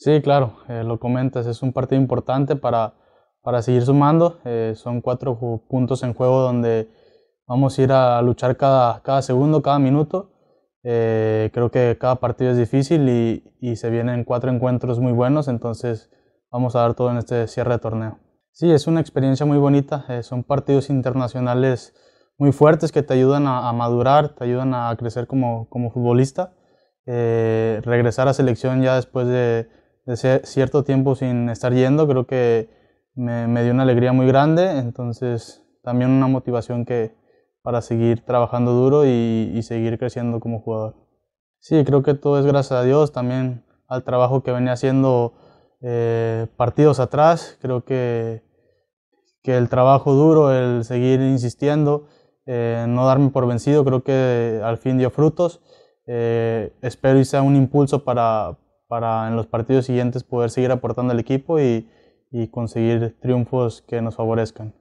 Sí, claro, eh, lo comentas, es un partido importante para, seguir sumando. Eh, son cuatro puntos en juego donde vamos a ir a luchar cada, cada segundo, cada minuto. Eh, creo que cada partido es difícil y, se vienen cuatro encuentros muy buenos, entonces vamos a dar todo en este cierre de torneo. Sí, es una experiencia muy bonita, son partidos internacionales muy fuertes que te ayudan a, madurar, te ayudan a crecer como, como futbolista. regresar a selección ya después de, de cierto tiempo sin estar yendo, creo que me, dio una alegría muy grande, entonces también una motivación que para seguir trabajando duro y, seguir creciendo como jugador. Sí, creo que todo es gracias a Dios, también al trabajo que venía haciendo eh, partidos atrás, creo que, que el trabajo duro, el seguir insistiendo, eh, no darme por vencido, creo que al fin dio frutos. Eh, espero y sea un impulso para, para en los partidos siguientes poder seguir aportando al equipo y, y conseguir triunfos que nos favorezcan.